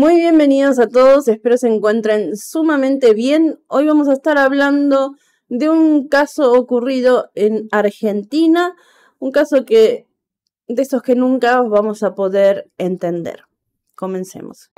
Muy bienvenidos a todos, espero se encuentren sumamente bien. Hoy vamos a estar hablando de un caso ocurrido en Argentina, un caso que de esos que nunca vamos a poder entender. Comencemos.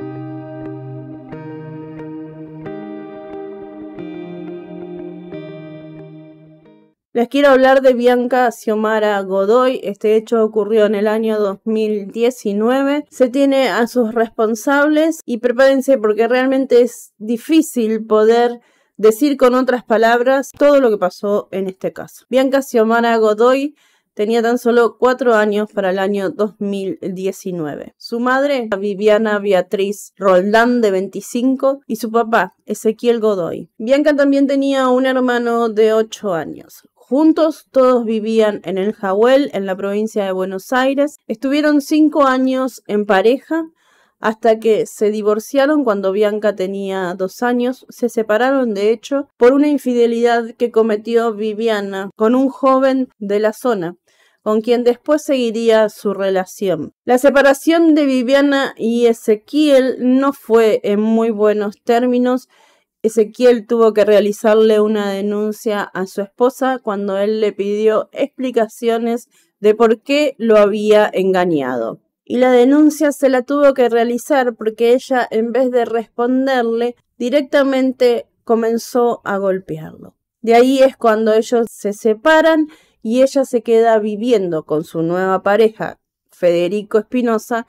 Les quiero hablar de Bianca Xiomara Godoy. Este hecho ocurrió en el año 2019. Se tiene a sus responsables y prepárense porque realmente es difícil poder decir con otras palabras todo lo que pasó en este caso. Bianca Xiomara Godoy tenía tan solo cuatro años para el año 2019. Su madre, Viviana Beatriz Roldán, de 25, y su papá, Ezequiel Godoy. Bianca también tenía un hermano de ocho años. Juntos todos vivían en el Jawel, en la provincia de Buenos Aires. Estuvieron cinco años en pareja hasta que se divorciaron cuando Bianca tenía dos años. Se separaron, de hecho, por una infidelidad que cometió Viviana con un joven de la zona con quien después seguiría su relación. La separación de Viviana y Ezequiel no fue en muy buenos términos Ezequiel tuvo que realizarle una denuncia a su esposa cuando él le pidió explicaciones de por qué lo había engañado. Y la denuncia se la tuvo que realizar porque ella, en vez de responderle, directamente comenzó a golpearlo. De ahí es cuando ellos se separan y ella se queda viviendo con su nueva pareja, Federico Espinosa,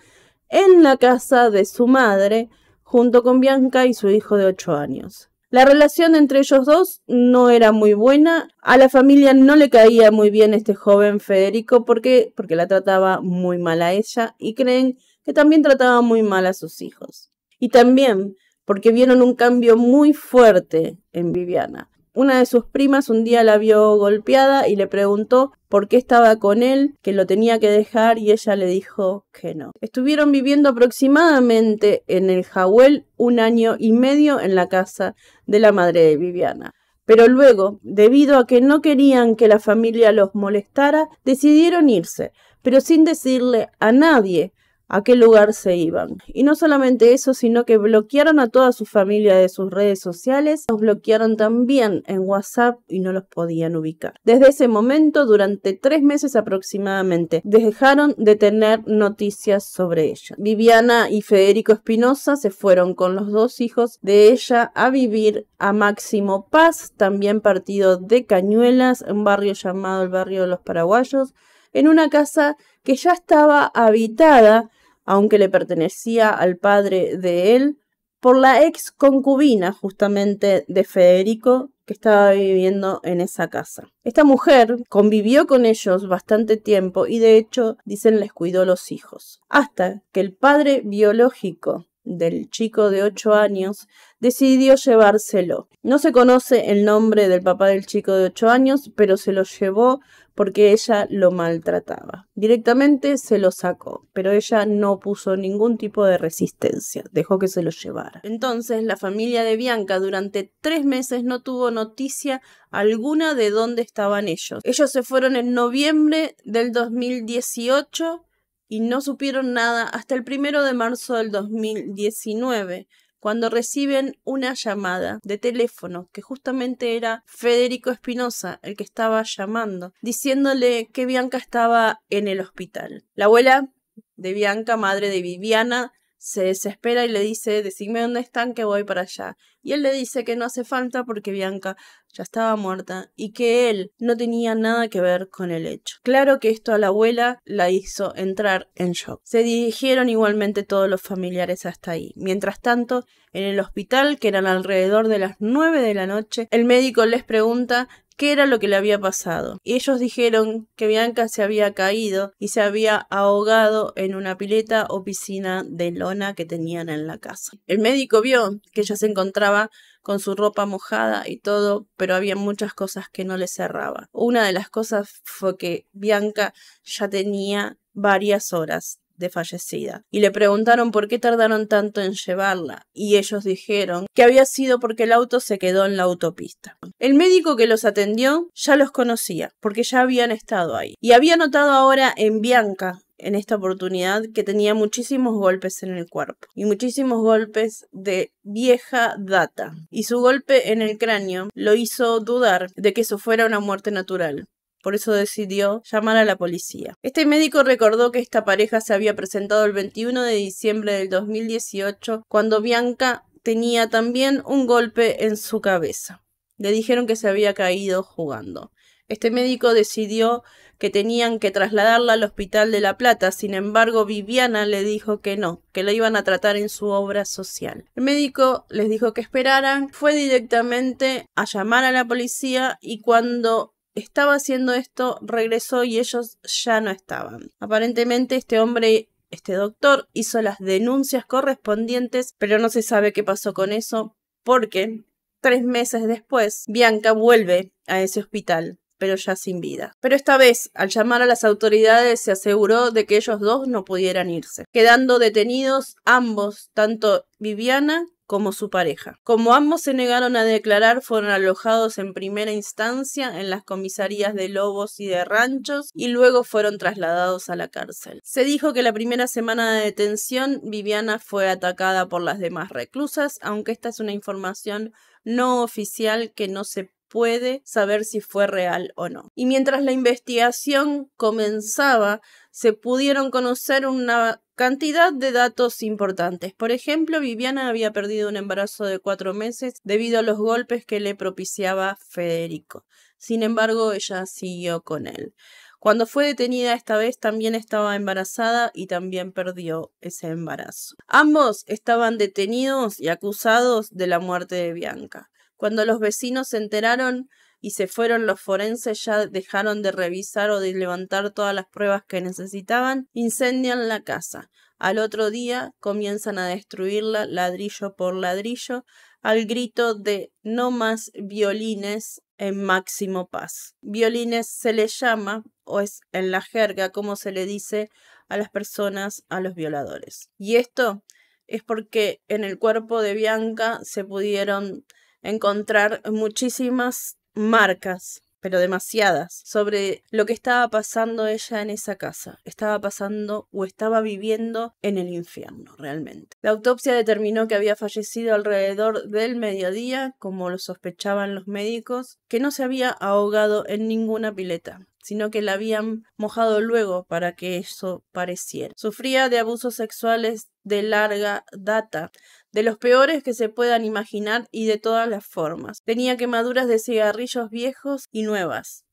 en la casa de su madre, junto con Bianca y su hijo de 8 años. La relación entre ellos dos no era muy buena. A la familia no le caía muy bien este joven Federico porque, porque la trataba muy mal a ella y creen que también trataba muy mal a sus hijos. Y también porque vieron un cambio muy fuerte en Viviana. Una de sus primas un día la vio golpeada y le preguntó por qué estaba con él, que lo tenía que dejar y ella le dijo que no. Estuvieron viviendo aproximadamente en el Jawel un año y medio en la casa de la madre de Viviana. Pero luego, debido a que no querían que la familia los molestara, decidieron irse, pero sin decirle a nadie, a qué lugar se iban. Y no solamente eso, sino que bloquearon a toda su familia de sus redes sociales, los bloquearon también en WhatsApp y no los podían ubicar. Desde ese momento, durante tres meses aproximadamente, dejaron de tener noticias sobre ella. Viviana y Federico Espinosa se fueron con los dos hijos de ella a vivir a Máximo Paz, también partido de Cañuelas, un barrio llamado el barrio de los paraguayos, en una casa que ya estaba habitada aunque le pertenecía al padre de él, por la ex concubina justamente de Federico que estaba viviendo en esa casa. Esta mujer convivió con ellos bastante tiempo y de hecho dicen les cuidó los hijos, hasta que el padre biológico del chico de 8 años decidió llevárselo. No se conoce el nombre del papá del chico de 8 años, pero se lo llevó porque ella lo maltrataba. Directamente se lo sacó, pero ella no puso ningún tipo de resistencia, dejó que se lo llevara. Entonces la familia de Bianca durante tres meses no tuvo noticia alguna de dónde estaban ellos. Ellos se fueron en noviembre del 2018 y no supieron nada hasta el primero de marzo del 2019 cuando reciben una llamada de teléfono que justamente era Federico Espinosa el que estaba llamando, diciéndole que Bianca estaba en el hospital. La abuela de Bianca, madre de Viviana, se desespera y le dice, decime dónde están que voy para allá. Y él le dice que no hace falta porque Bianca ya estaba muerta y que él no tenía nada que ver con el hecho. Claro que esto a la abuela la hizo entrar en shock. Se dirigieron igualmente todos los familiares hasta ahí. Mientras tanto, en el hospital, que eran alrededor de las 9 de la noche, el médico les pregunta qué era lo que le había pasado. Y ellos dijeron que Bianca se había caído y se había ahogado en una pileta o piscina de lona que tenían en la casa. El médico vio que ella se encontraba con su ropa mojada y todo, pero había muchas cosas que no le cerraba. Una de las cosas fue que Bianca ya tenía varias horas fallecida. Y le preguntaron por qué tardaron tanto en llevarla, y ellos dijeron que había sido porque el auto se quedó en la autopista. El médico que los atendió ya los conocía, porque ya habían estado ahí. Y había notado ahora en Bianca, en esta oportunidad que tenía muchísimos golpes en el cuerpo y muchísimos golpes de vieja data. Y su golpe en el cráneo lo hizo dudar de que eso fuera una muerte natural, por eso decidió llamar a la policía. Este médico recordó que esta pareja se había presentado el 21 de diciembre del 2018 cuando Bianca tenía también un golpe en su cabeza. Le dijeron que se había caído jugando. Este médico decidió que tenían que trasladarla al Hospital de La Plata, sin embargo Viviana le dijo que no, que la iban a tratar en su obra social. El médico les dijo que esperaran, fue directamente a llamar a la policía y cuando estaba haciendo esto, regresó y ellos ya no estaban. Aparentemente este hombre este doctor hizo las denuncias correspondientes, pero no se sabe qué pasó con eso, porque tres meses después, Bianca vuelve a ese hospital, pero ya sin vida. Pero esta vez, al llamar a las autoridades, se aseguró de que ellos dos no pudieran irse, quedando detenidos ambos, tanto Viviana como su pareja. Como ambos se negaron a declarar, fueron alojados en primera instancia en las comisarías de Lobos y de Ranchos y luego fueron trasladados a la cárcel. Se dijo que la primera semana de detención Viviana fue atacada por las demás reclusas, aunque esta es una información no oficial que no se puede saber si fue real o no. Y mientras la investigación comenzaba, se pudieron conocer una Cantidad de datos importantes. Por ejemplo, Viviana había perdido un embarazo de cuatro meses debido a los golpes que le propiciaba Federico. Sin embargo, ella siguió con él. Cuando fue detenida esta vez también estaba embarazada y también perdió ese embarazo. Ambos estaban detenidos y acusados de la muerte de Bianca. Cuando los vecinos se enteraron, y se fueron los forenses ya dejaron de revisar o de levantar todas las pruebas que necesitaban, incendian la casa. Al otro día comienzan a destruirla ladrillo por ladrillo al grito de no más violines en máximo paz. Violines se le llama, o es en la jerga como se le dice a las personas, a los violadores. Y esto es porque en el cuerpo de Bianca se pudieron encontrar muchísimas marcas pero demasiadas, sobre lo que estaba pasando ella en esa casa. Estaba pasando o estaba viviendo en el infierno, realmente. La autopsia determinó que había fallecido alrededor del mediodía, como lo sospechaban los médicos, que no se había ahogado en ninguna pileta sino que la habían mojado luego para que eso pareciera. Sufría de abusos sexuales de larga data, de los peores que se puedan imaginar y de todas las formas. Tenía quemaduras de cigarrillos viejos y nuevas,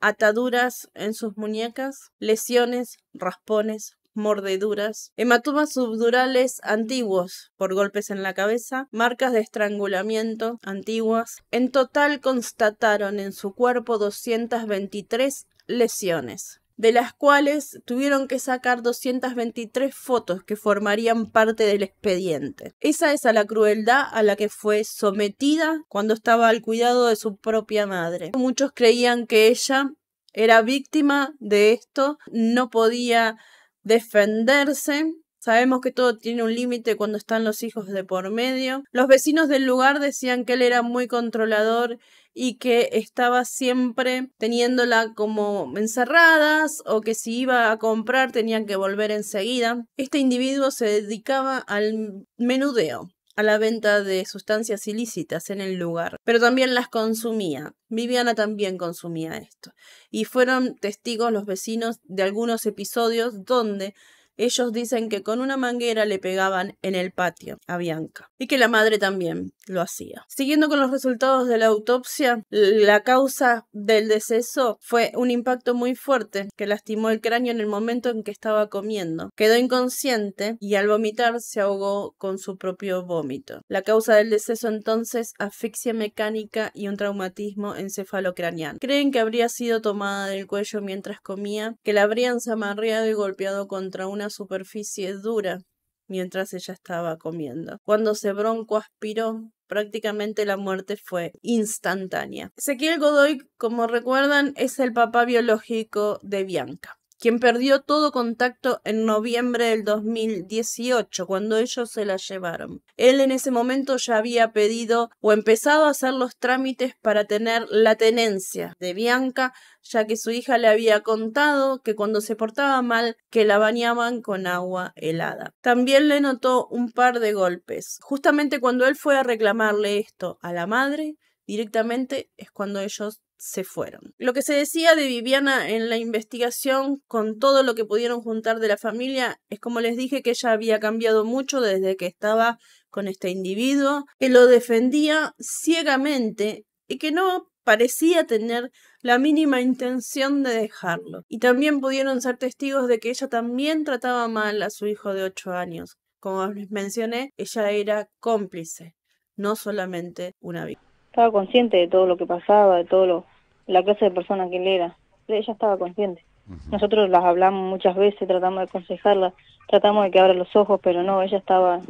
ataduras en sus muñecas, lesiones, raspones, mordeduras, hematomas subdurales antiguos por golpes en la cabeza, marcas de estrangulamiento antiguas. En total constataron en su cuerpo 223 lesiones de las cuales tuvieron que sacar 223 fotos que formarían parte del expediente. Esa es a la crueldad a la que fue sometida cuando estaba al cuidado de su propia madre. Muchos creían que ella era víctima de esto, no podía defenderse Sabemos que todo tiene un límite cuando están los hijos de por medio. Los vecinos del lugar decían que él era muy controlador y que estaba siempre teniéndola como encerradas o que si iba a comprar tenían que volver enseguida. Este individuo se dedicaba al menudeo, a la venta de sustancias ilícitas en el lugar, pero también las consumía. Viviana también consumía esto. Y fueron testigos los vecinos de algunos episodios donde ellos dicen que con una manguera le pegaban en el patio a Bianca y que la madre también lo hacía. Siguiendo con los resultados de la autopsia, la causa del deceso fue un impacto muy fuerte que lastimó el cráneo en el momento en que estaba comiendo. Quedó inconsciente y al vomitar se ahogó con su propio vómito. La causa del deceso entonces asfixia mecánica y un traumatismo encefalocraniano. Creen que habría sido tomada del cuello mientras comía, que la habrían zamarreado y golpeado contra una superficie dura mientras ella estaba comiendo. Cuando se aspiró prácticamente la muerte fue instantánea. Ezequiel Godoy, como recuerdan, es el papá biológico de Bianca quien perdió todo contacto en noviembre del 2018, cuando ellos se la llevaron. Él en ese momento ya había pedido o empezado a hacer los trámites para tener la tenencia de Bianca, ya que su hija le había contado que cuando se portaba mal, que la bañaban con agua helada. También le notó un par de golpes. Justamente cuando él fue a reclamarle esto a la madre, directamente es cuando ellos se fueron. Lo que se decía de Viviana en la investigación con todo lo que pudieron juntar de la familia es como les dije que ella había cambiado mucho desde que estaba con este individuo, que lo defendía ciegamente y que no parecía tener la mínima intención de dejarlo. Y también pudieron ser testigos de que ella también trataba mal a su hijo de 8 años. Como les mencioné, ella era cómplice, no solamente una víctima estaba consciente de todo lo que pasaba, de todo lo, la clase de persona que él era. Ella estaba consciente. Nosotros las hablamos muchas veces, tratamos de aconsejarla, tratamos de que abra los ojos, pero no, ella estaba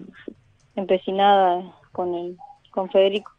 empecinada con el, con Federico.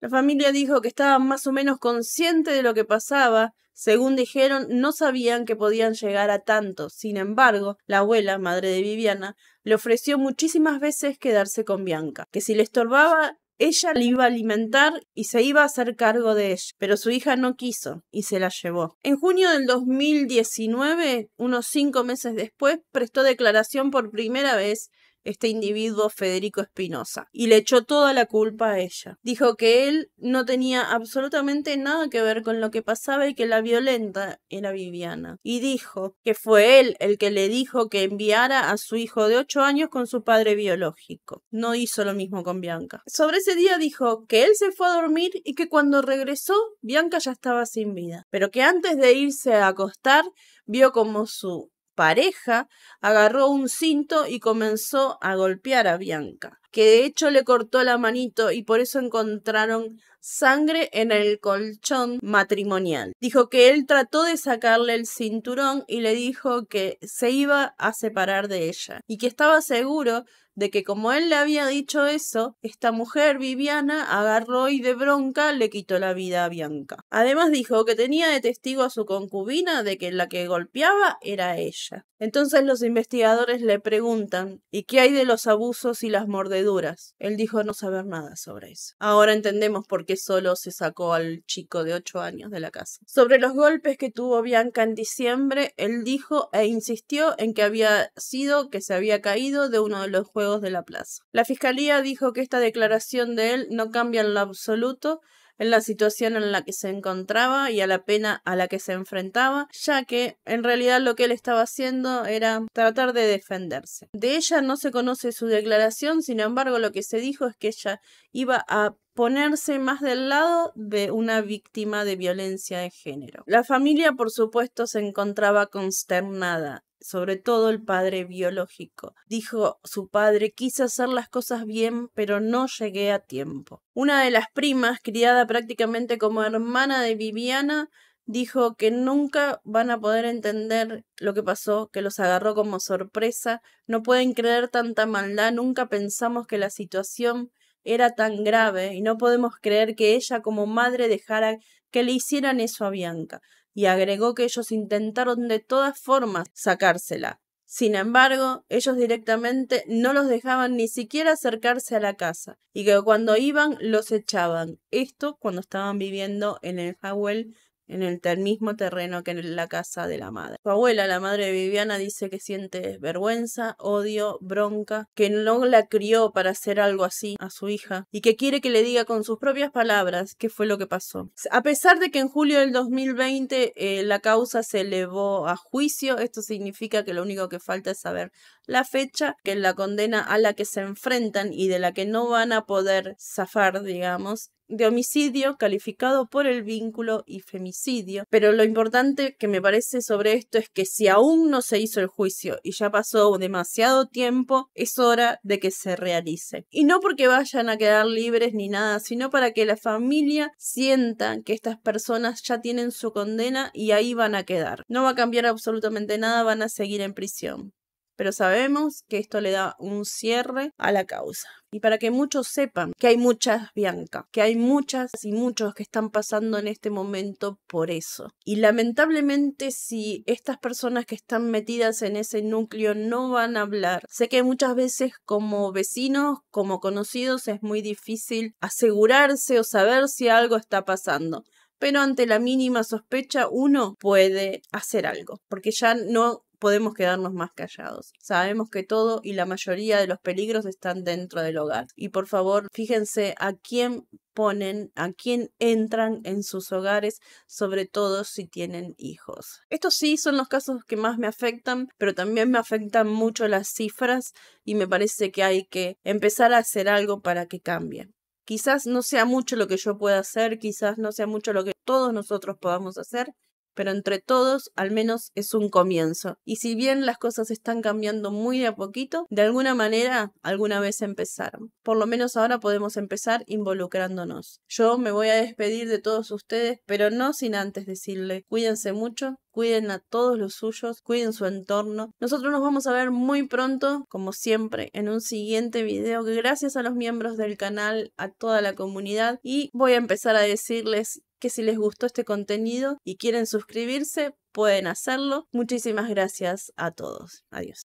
La familia dijo que estaba más o menos consciente de lo que pasaba. Según dijeron, no sabían que podían llegar a tanto. Sin embargo, la abuela, madre de Viviana, le ofreció muchísimas veces quedarse con Bianca, que si le estorbaba ella le iba a alimentar y se iba a hacer cargo de ella, pero su hija no quiso y se la llevó. En junio del 2019, unos cinco meses después, prestó declaración por primera vez este individuo Federico Espinosa, y le echó toda la culpa a ella. Dijo que él no tenía absolutamente nada que ver con lo que pasaba y que la violenta era Viviana. Y dijo que fue él el que le dijo que enviara a su hijo de 8 años con su padre biológico. No hizo lo mismo con Bianca. Sobre ese día dijo que él se fue a dormir y que cuando regresó Bianca ya estaba sin vida, pero que antes de irse a acostar vio como su pareja, agarró un cinto y comenzó a golpear a Bianca que de hecho le cortó la manito y por eso encontraron sangre en el colchón matrimonial. Dijo que él trató de sacarle el cinturón y le dijo que se iba a separar de ella y que estaba seguro de que como él le había dicho eso, esta mujer Viviana agarró y de bronca le quitó la vida a Bianca. Además dijo que tenía de testigo a su concubina de que la que golpeaba era ella. Entonces los investigadores le preguntan ¿y qué hay de los abusos y las mordeduras? duras. Él dijo no saber nada sobre eso. Ahora entendemos por qué solo se sacó al chico de 8 años de la casa. Sobre los golpes que tuvo Bianca en diciembre, él dijo e insistió en que había sido que se había caído de uno de los juegos de la plaza. La fiscalía dijo que esta declaración de él no cambia en lo absoluto en la situación en la que se encontraba y a la pena a la que se enfrentaba, ya que en realidad lo que él estaba haciendo era tratar de defenderse. De ella no se conoce su declaración, sin embargo lo que se dijo es que ella iba a ponerse más del lado de una víctima de violencia de género. La familia, por supuesto, se encontraba consternada sobre todo el padre biológico. Dijo su padre, quise hacer las cosas bien, pero no llegué a tiempo. Una de las primas, criada prácticamente como hermana de Viviana, dijo que nunca van a poder entender lo que pasó, que los agarró como sorpresa, no pueden creer tanta maldad, nunca pensamos que la situación era tan grave y no podemos creer que ella como madre dejara que le hicieran eso a Bianca y agregó que ellos intentaron de todas formas sacársela. Sin embargo, ellos directamente no los dejaban ni siquiera acercarse a la casa y que cuando iban los echaban. Esto cuando estaban viviendo en el Howell en el mismo terreno que en la casa de la madre. Su abuela, la madre de Viviana, dice que siente vergüenza, odio, bronca, que no la crió para hacer algo así a su hija y que quiere que le diga con sus propias palabras qué fue lo que pasó. A pesar de que en julio del 2020 eh, la causa se elevó a juicio, esto significa que lo único que falta es saber la fecha que la condena a la que se enfrentan y de la que no van a poder zafar, digamos, de homicidio calificado por el vínculo y femicidio. Pero lo importante que me parece sobre esto es que si aún no se hizo el juicio y ya pasó demasiado tiempo, es hora de que se realice. Y no porque vayan a quedar libres ni nada, sino para que la familia sienta que estas personas ya tienen su condena y ahí van a quedar. No va a cambiar absolutamente nada, van a seguir en prisión pero sabemos que esto le da un cierre a la causa. Y para que muchos sepan que hay muchas Bianca, que hay muchas y muchos que están pasando en este momento por eso. Y lamentablemente si estas personas que están metidas en ese núcleo no van a hablar, sé que muchas veces como vecinos, como conocidos, es muy difícil asegurarse o saber si algo está pasando pero ante la mínima sospecha uno puede hacer algo, porque ya no podemos quedarnos más callados. Sabemos que todo y la mayoría de los peligros están dentro del hogar. Y por favor, fíjense a quién ponen, a quién entran en sus hogares, sobre todo si tienen hijos. Estos sí son los casos que más me afectan, pero también me afectan mucho las cifras y me parece que hay que empezar a hacer algo para que cambie. Quizás no sea mucho lo que yo pueda hacer, quizás no sea mucho lo que todos nosotros podamos hacer, pero entre todos al menos es un comienzo. Y si bien las cosas están cambiando muy de a poquito, de alguna manera alguna vez empezaron. Por lo menos ahora podemos empezar involucrándonos. Yo me voy a despedir de todos ustedes, pero no sin antes decirle, cuídense mucho, cuiden a todos los suyos, cuiden su entorno. Nosotros nos vamos a ver muy pronto, como siempre, en un siguiente video. Gracias a los miembros del canal, a toda la comunidad y voy a empezar a decirles que si les gustó este contenido y quieren suscribirse, pueden hacerlo. Muchísimas gracias a todos. Adiós.